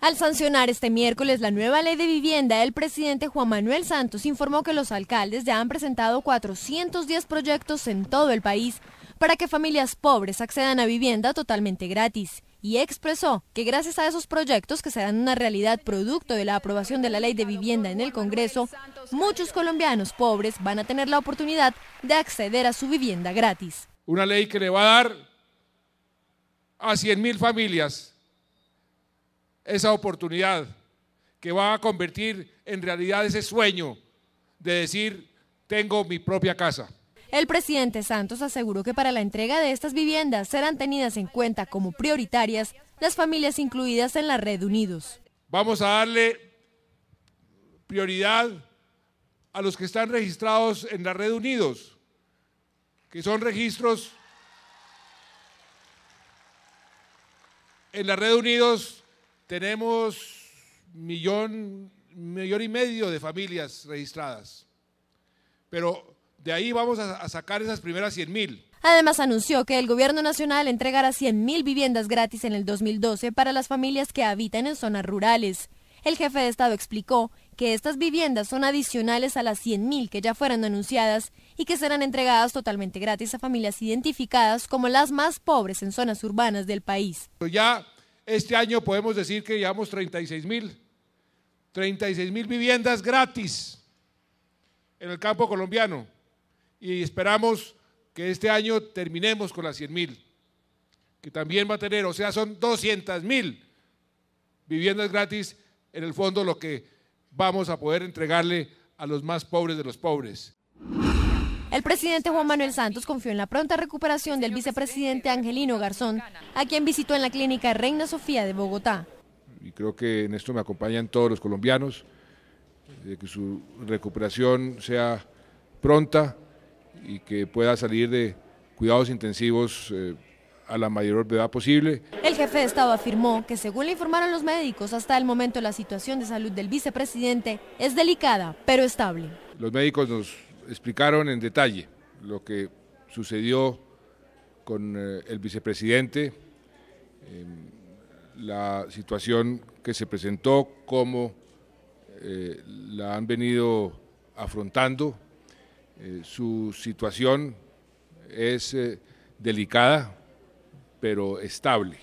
Al sancionar este miércoles la nueva ley de vivienda, el presidente Juan Manuel Santos informó que los alcaldes ya han presentado 410 proyectos en todo el país para que familias pobres accedan a vivienda totalmente gratis y expresó que gracias a esos proyectos que serán una realidad producto de la aprobación de la ley de vivienda en el Congreso, muchos colombianos pobres van a tener la oportunidad de acceder a su vivienda gratis. Una ley que le va a dar a 100 mil familias esa oportunidad, que va a convertir en realidad ese sueño de decir, tengo mi propia casa. El presidente Santos aseguró que para la entrega de estas viviendas serán tenidas en cuenta como prioritarias las familias incluidas en la red Unidos. Vamos a darle prioridad a los que están registrados en la red Unidos, que son registros en la red Unidos tenemos millón, millón y medio de familias registradas. Pero de ahí vamos a, sacar esas primeras 100 mil. Además anunció que el gobierno nacional entregará mil viviendas gratis en el 2012 para las familias que habitan en zonas rurales. El jefe de Estado explicó que estas viviendas son adicionales a las 100.000 que ya fueron anunciadas y que serán entregadas totalmente gratis a familias identificadas como las más pobres en zonas urbanas del país. Ya este año podemos decir que llevamos 36.000 36 mil viviendas gratis en el campo colombiano y esperamos que este año terminemos con las 100.000, que también va a tener, o sea, son 200.000 mil viviendas gratis en el fondo lo que vamos a poder entregarle a los más pobres de los pobres. El presidente Juan Manuel Santos confió en la pronta recuperación del vicepresidente Angelino Garzón, a quien visitó en la clínica Reina Sofía de Bogotá. Y creo que en esto me acompañan todos los colombianos, de que su recuperación sea pronta y que pueda salir de cuidados intensivos eh, a la mayor edad posible. El jefe de Estado afirmó que según le informaron los médicos, hasta el momento la situación de salud del vicepresidente es delicada, pero estable. Los médicos nos explicaron en detalle lo que sucedió con eh, el vicepresidente, em, la situación que se presentó, cómo eh, la han venido afrontando, eh, su situación es delicada, pero estable.